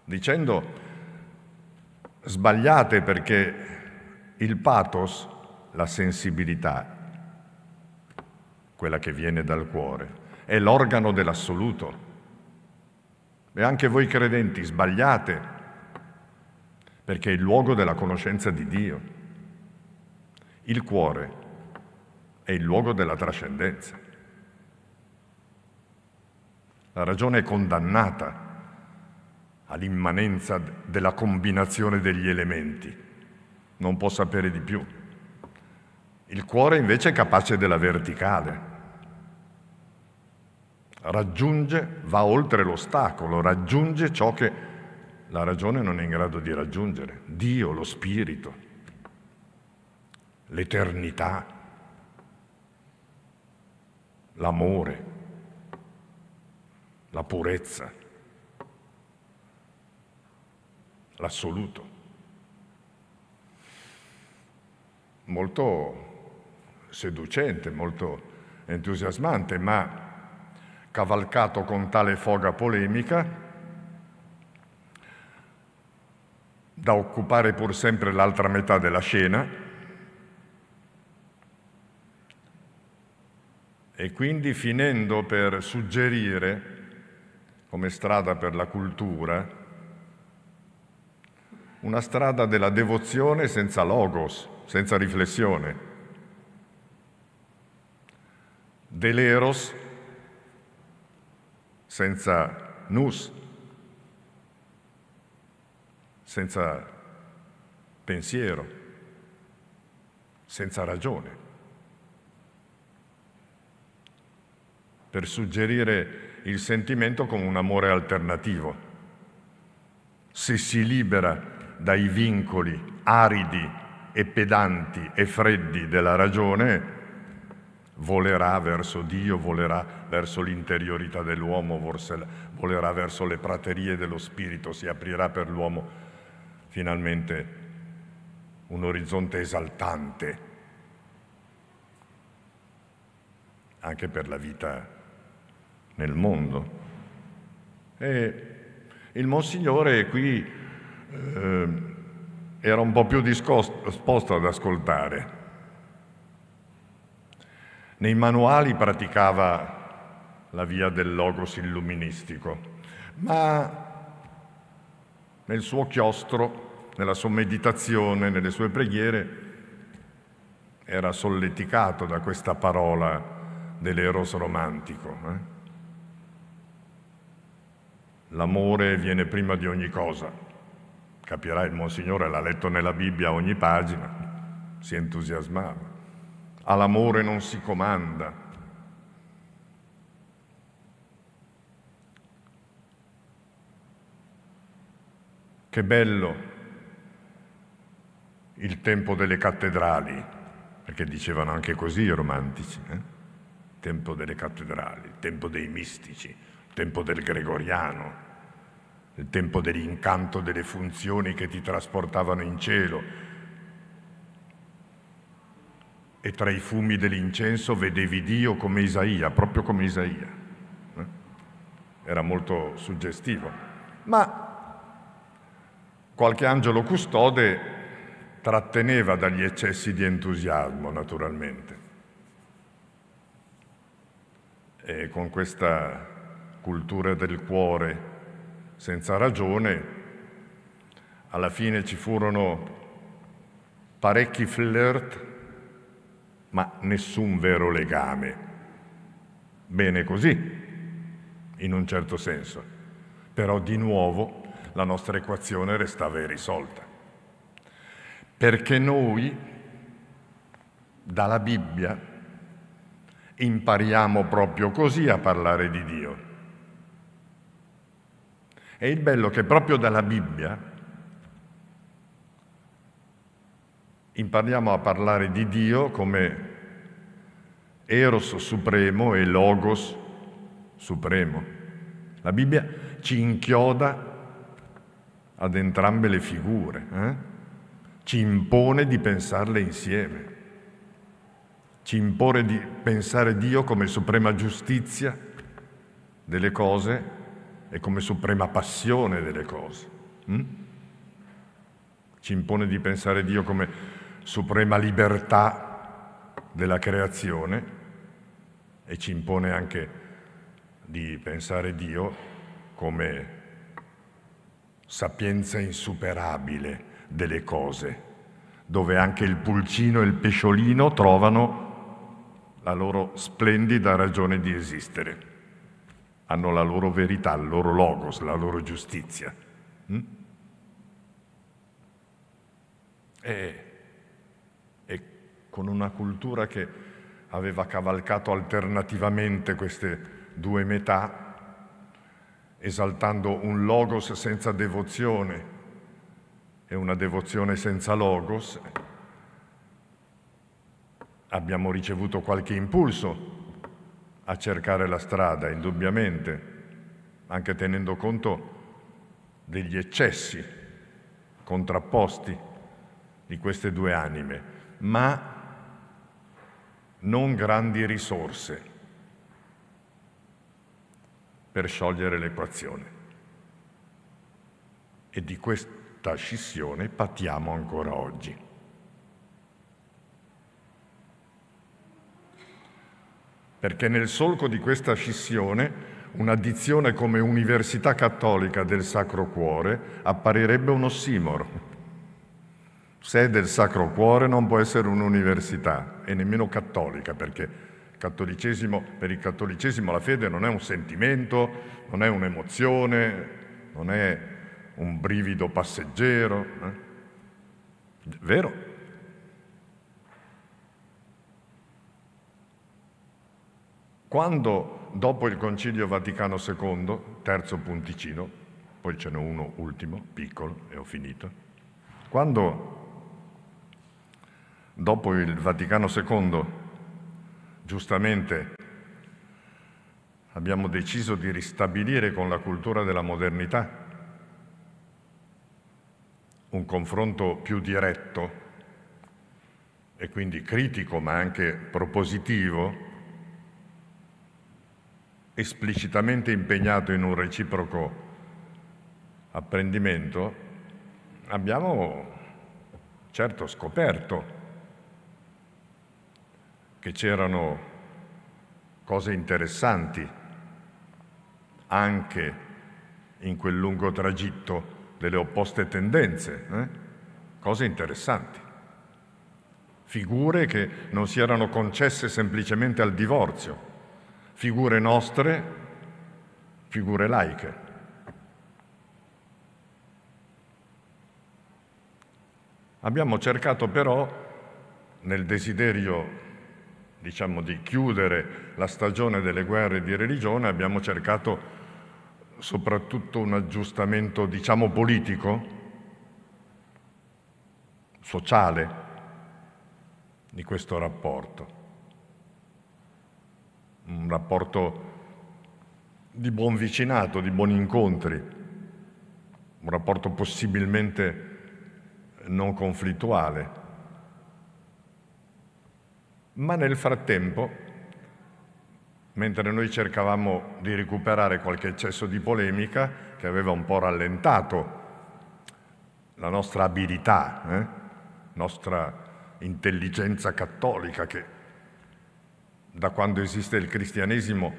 dicendo sbagliate perché il pathos la sensibilità, quella che viene dal cuore, è l'organo dell'assoluto. E anche voi credenti sbagliate, perché è il luogo della conoscenza di Dio. Il cuore è il luogo della trascendenza. La ragione è condannata all'immanenza della combinazione degli elementi, non può sapere di più. Il cuore invece è capace della verticale. Raggiunge, va oltre l'ostacolo, raggiunge ciò che la ragione non è in grado di raggiungere. Dio, lo Spirito, l'eternità, l'amore, la purezza, l'assoluto. Molto seducente, molto entusiasmante, ma cavalcato con tale foga polemica da occupare pur sempre l'altra metà della scena e quindi finendo per suggerire come strada per la cultura una strada della devozione senza logos, senza riflessione dell'eros senza nus, senza pensiero, senza ragione, per suggerire il sentimento come un amore alternativo. Se si libera dai vincoli aridi e pedanti e freddi della ragione, volerà verso Dio, volerà verso l'interiorità dell'uomo, volerà verso le praterie dello Spirito, si aprirà per l'uomo finalmente un orizzonte esaltante anche per la vita nel mondo. E il Monsignore qui eh, era un po' più disposto ad ascoltare nei manuali praticava la via del logos illuministico, ma nel suo chiostro, nella sua meditazione, nelle sue preghiere, era solleticato da questa parola dell'eros romantico. Eh? L'amore viene prima di ogni cosa. Capirà il Monsignore, l'ha letto nella Bibbia a ogni pagina, si entusiasmava all'amore non si comanda. Che bello il tempo delle cattedrali, perché dicevano anche così i romantici, eh? tempo delle cattedrali, il tempo dei mistici, il tempo del gregoriano, il tempo dell'incanto delle funzioni che ti trasportavano in cielo, e tra i fumi dell'incenso vedevi Dio come Isaia, proprio come Isaia. Eh? Era molto suggestivo. Ma qualche angelo custode tratteneva dagli eccessi di entusiasmo, naturalmente. E con questa cultura del cuore senza ragione, alla fine ci furono parecchi flirt ma nessun vero legame. Bene così, in un certo senso, però di nuovo la nostra equazione restava irrisolta, perché noi dalla Bibbia impariamo proprio così a parlare di Dio. E il bello è che proprio dalla Bibbia impariamo a parlare di Dio come Eros supremo e Logos supremo. La Bibbia ci inchioda ad entrambe le figure, eh? ci impone di pensarle insieme, ci impone di pensare Dio come suprema giustizia delle cose e come suprema passione delle cose. Mm? Ci impone di pensare Dio come suprema libertà della creazione e ci impone anche di pensare Dio come sapienza insuperabile delle cose, dove anche il pulcino e il pesciolino trovano la loro splendida ragione di esistere, hanno la loro verità, il loro logos, la loro giustizia. Mm? E con una cultura che aveva cavalcato alternativamente queste due metà, esaltando un logos senza devozione e una devozione senza logos, abbiamo ricevuto qualche impulso a cercare la strada, indubbiamente, anche tenendo conto degli eccessi contrapposti di queste due anime, ma non grandi risorse per sciogliere l'equazione. E di questa scissione patiamo ancora oggi. Perché nel solco di questa scissione un'addizione come Università Cattolica del Sacro Cuore apparirebbe un ossimoro se del Sacro Cuore non può essere un'università e nemmeno cattolica, perché per il cattolicesimo la fede non è un sentimento, non è un'emozione, non è un brivido passeggero. Eh? Vero? Quando dopo il Concilio Vaticano II, terzo punticino, poi ce n'è uno ultimo, piccolo, e ho finito, quando dopo il Vaticano II, giustamente abbiamo deciso di ristabilire con la cultura della modernità un confronto più diretto e quindi critico ma anche propositivo, esplicitamente impegnato in un reciproco apprendimento, abbiamo certo scoperto che c'erano cose interessanti anche in quel lungo tragitto delle opposte tendenze, eh? cose interessanti, figure che non si erano concesse semplicemente al divorzio, figure nostre, figure laiche. Abbiamo cercato però, nel desiderio diciamo, di chiudere la stagione delle guerre di religione, abbiamo cercato soprattutto un aggiustamento, diciamo, politico, sociale di questo rapporto. Un rapporto di buon vicinato, di buoni incontri, un rapporto possibilmente non conflittuale. Ma nel frattempo, mentre noi cercavamo di recuperare qualche eccesso di polemica che aveva un po' rallentato la nostra abilità, eh? nostra intelligenza cattolica che da quando esiste il cristianesimo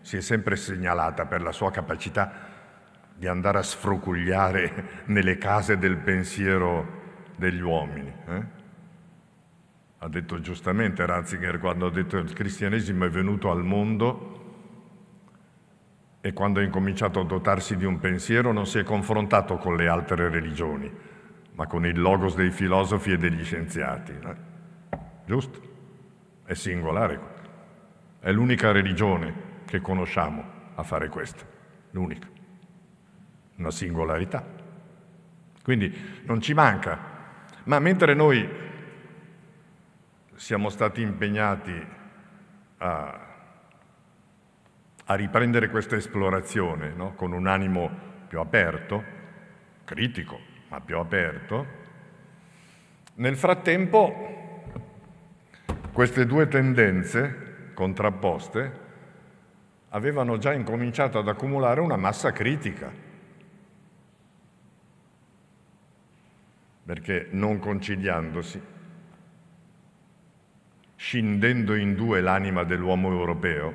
si è sempre segnalata per la sua capacità di andare a sfrocugliare nelle case del pensiero degli uomini. Eh? ha detto giustamente Ratzinger quando ha detto che il cristianesimo è venuto al mondo e quando ha incominciato a dotarsi di un pensiero non si è confrontato con le altre religioni, ma con il logos dei filosofi e degli scienziati. Eh? Giusto? È singolare. È l'unica religione che conosciamo a fare questo, l'unica. Una singolarità. Quindi non ci manca. Ma mentre noi siamo stati impegnati a, a riprendere questa esplorazione no? con un animo più aperto, critico, ma più aperto. Nel frattempo queste due tendenze contrapposte avevano già incominciato ad accumulare una massa critica, perché non conciliandosi scindendo in due l'anima dell'uomo europeo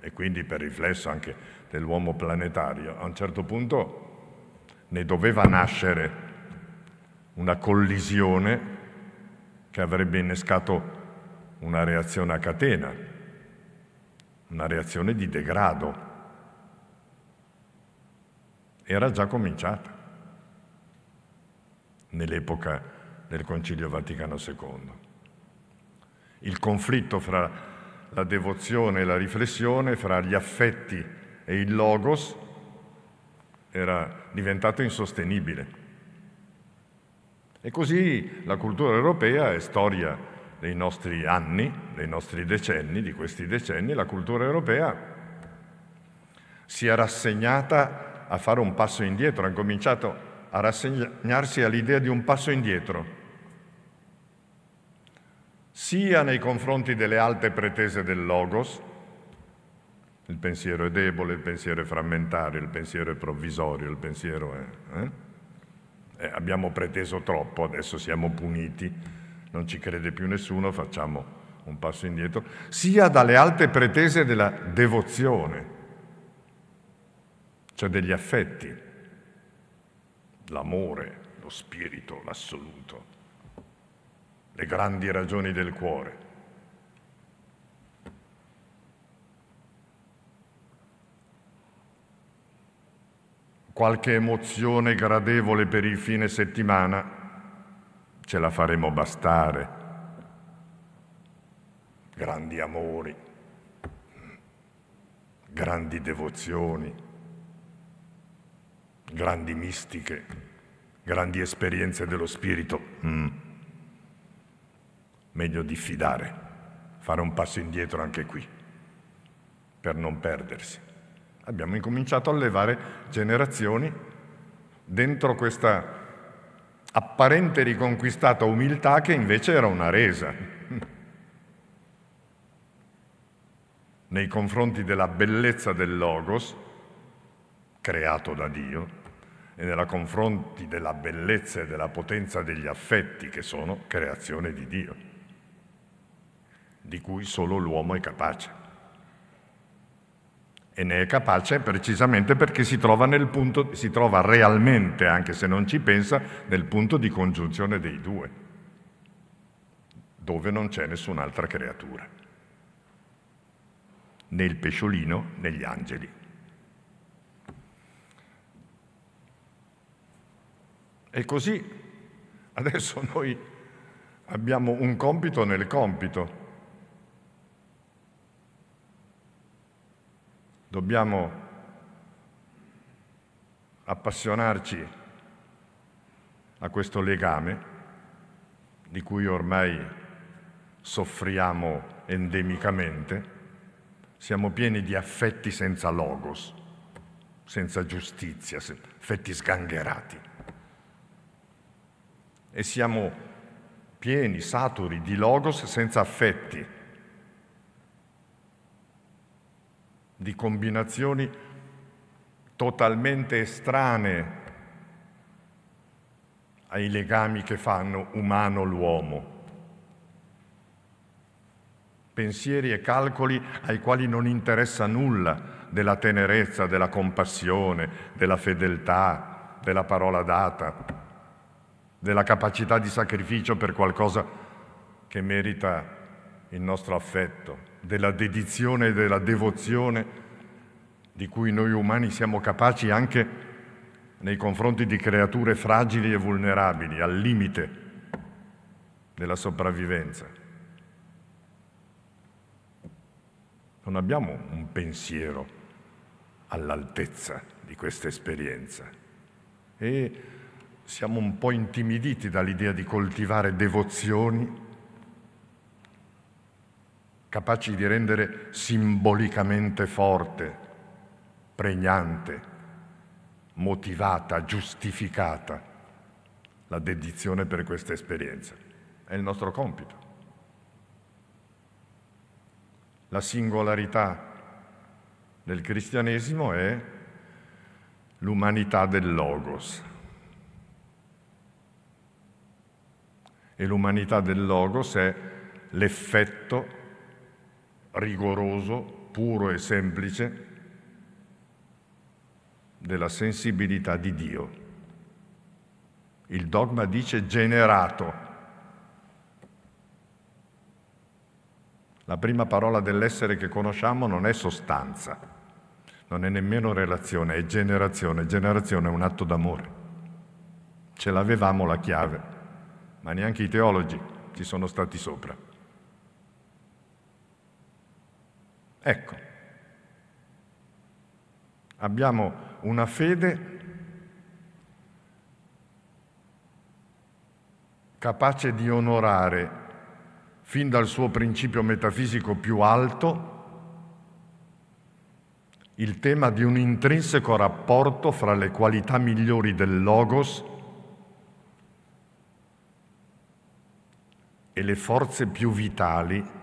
e quindi per riflesso anche dell'uomo planetario. A un certo punto ne doveva nascere una collisione che avrebbe innescato una reazione a catena, una reazione di degrado. Era già cominciata nell'epoca del Concilio Vaticano II il conflitto fra la devozione e la riflessione, fra gli affetti e il logos, era diventato insostenibile. E così la cultura europea è storia dei nostri anni, dei nostri decenni, di questi decenni, la cultura europea si è rassegnata a fare un passo indietro, ha cominciato a rassegnarsi all'idea di un passo indietro, sia nei confronti delle alte pretese del Logos, il pensiero è debole, il pensiero è frammentario, il pensiero è provvisorio, il pensiero è... Eh? Eh, abbiamo preteso troppo, adesso siamo puniti, non ci crede più nessuno, facciamo un passo indietro, sia dalle alte pretese della devozione, cioè degli affetti, l'amore, lo spirito, l'assoluto le grandi ragioni del cuore. Qualche emozione gradevole per il fine settimana ce la faremo bastare. Grandi amori, grandi devozioni, grandi mistiche, grandi esperienze dello spirito. Mm meglio diffidare, fare un passo indietro anche qui, per non perdersi. Abbiamo incominciato a levare generazioni dentro questa apparente riconquistata umiltà che invece era una resa nei confronti della bellezza del Logos, creato da Dio, e nei confronti della bellezza e della potenza degli affetti che sono creazione di Dio di cui solo l'uomo è capace. E ne è capace precisamente perché si trova, nel punto, si trova realmente, anche se non ci pensa, nel punto di congiunzione dei due, dove non c'è nessun'altra creatura, né il pesciolino né gli angeli. E così adesso noi abbiamo un compito nel compito. Dobbiamo appassionarci a questo legame di cui ormai soffriamo endemicamente. Siamo pieni di affetti senza logos, senza giustizia, affetti sgangherati. E siamo pieni, saturi di logos senza affetti di combinazioni totalmente estranee ai legami che fanno umano l'uomo. Pensieri e calcoli ai quali non interessa nulla della tenerezza, della compassione, della fedeltà, della parola data, della capacità di sacrificio per qualcosa che merita il nostro affetto della dedizione e della devozione di cui noi umani siamo capaci anche nei confronti di creature fragili e vulnerabili, al limite della sopravvivenza. Non abbiamo un pensiero all'altezza di questa esperienza e siamo un po' intimiditi dall'idea di coltivare devozioni capaci di rendere simbolicamente forte, pregnante, motivata, giustificata la dedizione per questa esperienza. È il nostro compito. La singolarità del cristianesimo è l'umanità del Logos. E l'umanità del Logos è l'effetto rigoroso, puro e semplice della sensibilità di Dio. Il dogma dice generato. La prima parola dell'essere che conosciamo non è sostanza, non è nemmeno relazione, è generazione. Generazione è un atto d'amore. Ce l'avevamo la chiave, ma neanche i teologi ci sono stati sopra. Ecco, abbiamo una fede capace di onorare fin dal suo principio metafisico più alto il tema di un intrinseco rapporto fra le qualità migliori del logos e le forze più vitali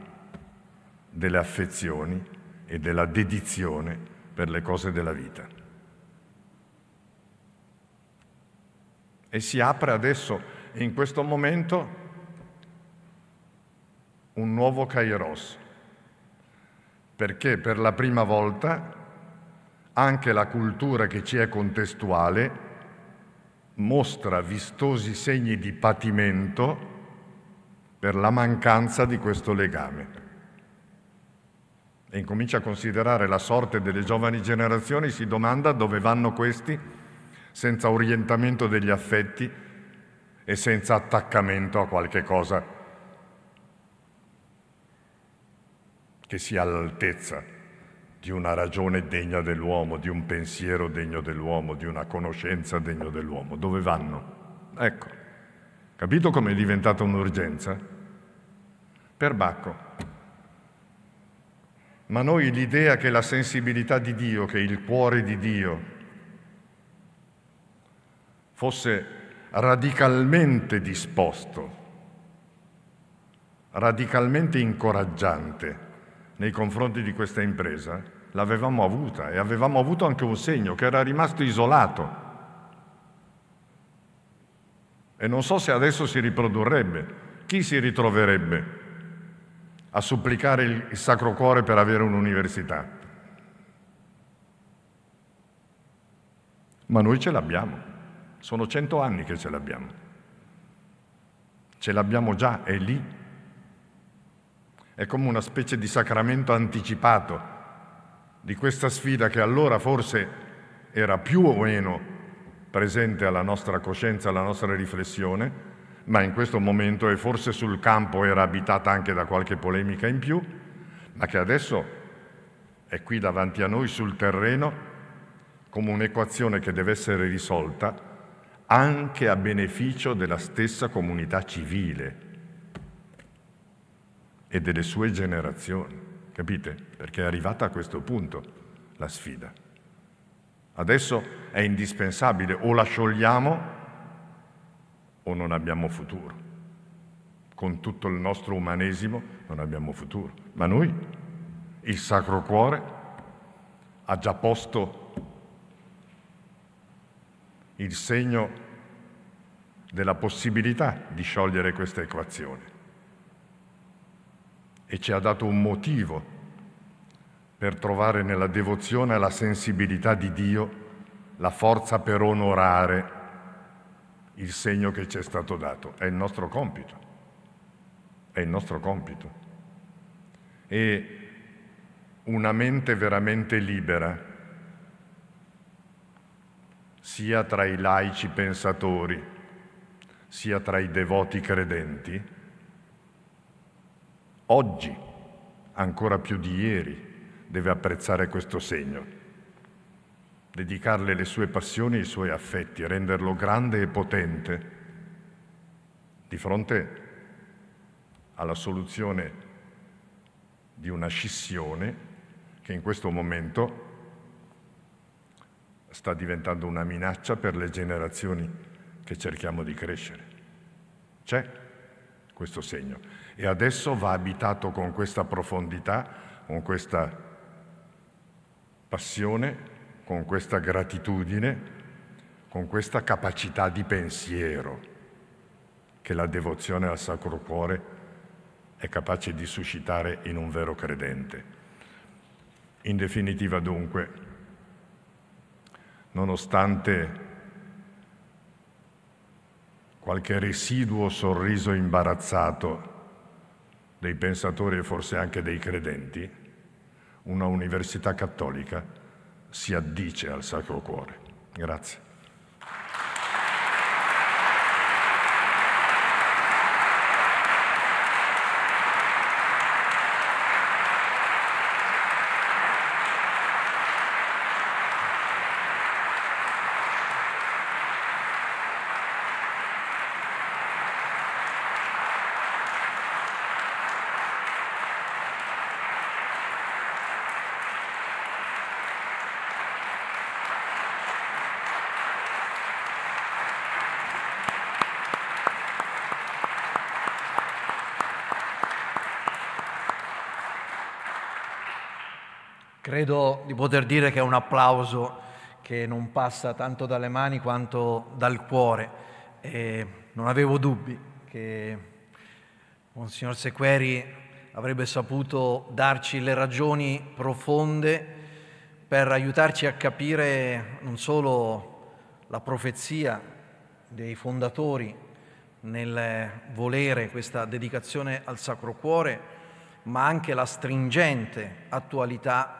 delle affezioni e della dedizione per le cose della vita. E si apre adesso, in questo momento, un nuovo Kairos, perché per la prima volta anche la cultura che ci è contestuale mostra vistosi segni di patimento per la mancanza di questo legame e incomincia a considerare la sorte delle giovani generazioni, si domanda dove vanno questi senza orientamento degli affetti e senza attaccamento a qualche cosa che sia all'altezza di una ragione degna dell'uomo, di un pensiero degno dell'uomo, di una conoscenza degna dell'uomo. Dove vanno? Ecco, capito come è diventata un'urgenza? Per Bacco ma noi l'idea che la sensibilità di Dio, che il cuore di Dio fosse radicalmente disposto, radicalmente incoraggiante nei confronti di questa impresa, l'avevamo avuta e avevamo avuto anche un segno che era rimasto isolato. E non so se adesso si riprodurrebbe, chi si ritroverebbe? a supplicare il Sacro Cuore per avere un'università. Ma noi ce l'abbiamo, sono cento anni che ce l'abbiamo. Ce l'abbiamo già, è lì. È come una specie di sacramento anticipato di questa sfida che allora forse era più o meno presente alla nostra coscienza, alla nostra riflessione, ma in questo momento e forse sul campo era abitata anche da qualche polemica in più, ma che adesso è qui davanti a noi sul terreno come un'equazione che deve essere risolta anche a beneficio della stessa comunità civile e delle sue generazioni, capite? Perché è arrivata a questo punto la sfida. Adesso è indispensabile o la sciogliamo o non abbiamo futuro. Con tutto il nostro umanesimo non abbiamo futuro. Ma noi, il Sacro Cuore, ha già posto il segno della possibilità di sciogliere questa equazione e ci ha dato un motivo per trovare nella devozione alla sensibilità di Dio la forza per onorare il segno che ci è stato dato, è il nostro compito, è il nostro compito. E una mente veramente libera, sia tra i laici pensatori, sia tra i devoti credenti, oggi, ancora più di ieri, deve apprezzare questo segno dedicarle le sue passioni e i suoi affetti, renderlo grande e potente di fronte alla soluzione di una scissione che in questo momento sta diventando una minaccia per le generazioni che cerchiamo di crescere. C'è questo segno e adesso va abitato con questa profondità, con questa passione con questa gratitudine, con questa capacità di pensiero che la devozione al Sacro Cuore è capace di suscitare in un vero credente. In definitiva dunque, nonostante qualche residuo sorriso imbarazzato dei pensatori e forse anche dei credenti, una università cattolica si addice al Sacro Cuore. Grazie. Credo di poter dire che è un applauso che non passa tanto dalle mani quanto dal cuore. E non avevo dubbi che Monsignor Sequeri avrebbe saputo darci le ragioni profonde per aiutarci a capire non solo la profezia dei fondatori nel volere questa dedicazione al Sacro Cuore, ma anche la stringente attualità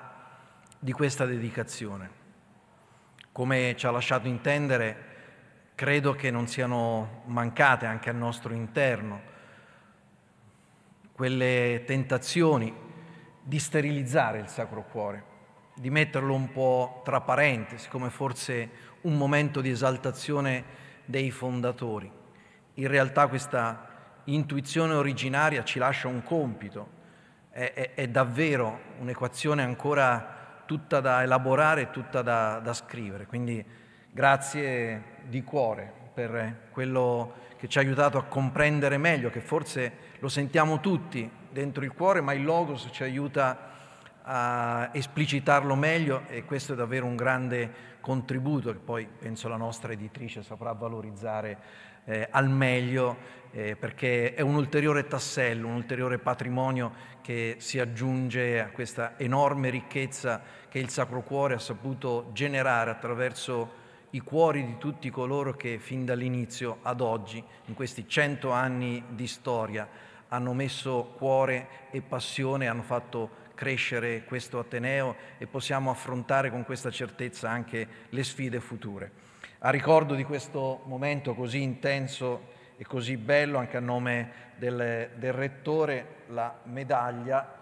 di questa dedicazione. Come ci ha lasciato intendere, credo che non siano mancate anche al nostro interno quelle tentazioni di sterilizzare il Sacro Cuore, di metterlo un po' tra parentesi, come forse un momento di esaltazione dei fondatori. In realtà questa intuizione originaria ci lascia un compito, è, è, è davvero un'equazione ancora tutta da elaborare, tutta da, da scrivere. Quindi grazie di cuore per quello che ci ha aiutato a comprendere meglio, che forse lo sentiamo tutti dentro il cuore, ma il Logos ci aiuta a esplicitarlo meglio e questo è davvero un grande contributo che poi penso la nostra editrice saprà valorizzare eh, al meglio eh, perché è un ulteriore tassello, un ulteriore patrimonio che si aggiunge a questa enorme ricchezza che il Sacro Cuore ha saputo generare attraverso i cuori di tutti coloro che fin dall'inizio ad oggi, in questi cento anni di storia, hanno messo cuore e passione, hanno fatto crescere questo Ateneo e possiamo affrontare con questa certezza anche le sfide future. A ricordo di questo momento così intenso e così bello anche a nome del, del rettore la medaglia